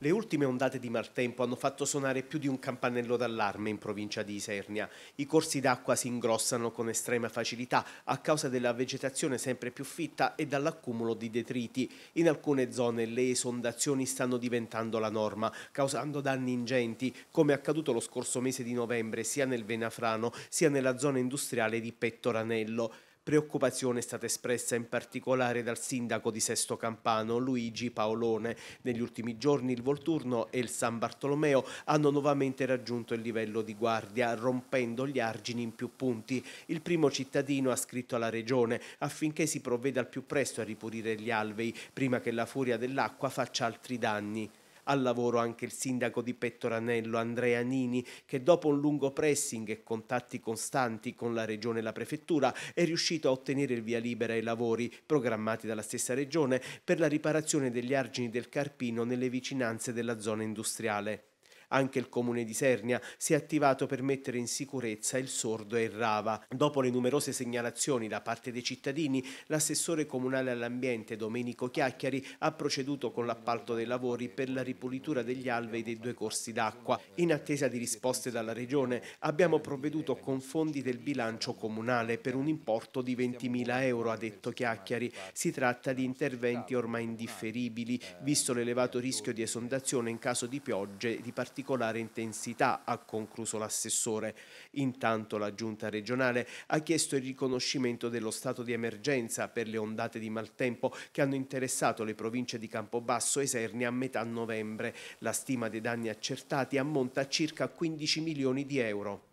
Le ultime ondate di maltempo hanno fatto suonare più di un campanello d'allarme in provincia di Isernia. I corsi d'acqua si ingrossano con estrema facilità a causa della vegetazione sempre più fitta e dall'accumulo di detriti. In alcune zone le esondazioni stanno diventando la norma, causando danni ingenti, come è accaduto lo scorso mese di novembre sia nel Venafrano sia nella zona industriale di Pettoranello. Preoccupazione è stata espressa in particolare dal sindaco di Sesto Campano, Luigi Paolone. Negli ultimi giorni il Volturno e il San Bartolomeo hanno nuovamente raggiunto il livello di guardia, rompendo gli argini in più punti. Il primo cittadino ha scritto alla Regione affinché si provveda al più presto a ripulire gli alvei, prima che la furia dell'acqua faccia altri danni. Al lavoro anche il sindaco di Pettoranello Andrea Nini che dopo un lungo pressing e contatti costanti con la regione e la prefettura è riuscito a ottenere il via libera ai lavori programmati dalla stessa regione per la riparazione degli argini del Carpino nelle vicinanze della zona industriale. Anche il comune di Sernia si è attivato per mettere in sicurezza il sordo e il rava. Dopo le numerose segnalazioni da parte dei cittadini, l'assessore comunale all'ambiente Domenico Chiacchiari ha proceduto con l'appalto dei lavori per la ripulitura degli alvei dei due corsi d'acqua. In attesa di risposte dalla Regione abbiamo provveduto con fondi del bilancio comunale per un importo di 20.000 euro, ha detto Chiacchiari. Si tratta di interventi ormai indifferibili, visto l'elevato rischio di esondazione in caso di piogge di partenza particolare intensità, ha concluso l'assessore. Intanto la giunta regionale ha chiesto il riconoscimento dello stato di emergenza per le ondate di maltempo che hanno interessato le province di Campobasso e Sernia a metà novembre. La stima dei danni accertati ammonta a circa 15 milioni di euro.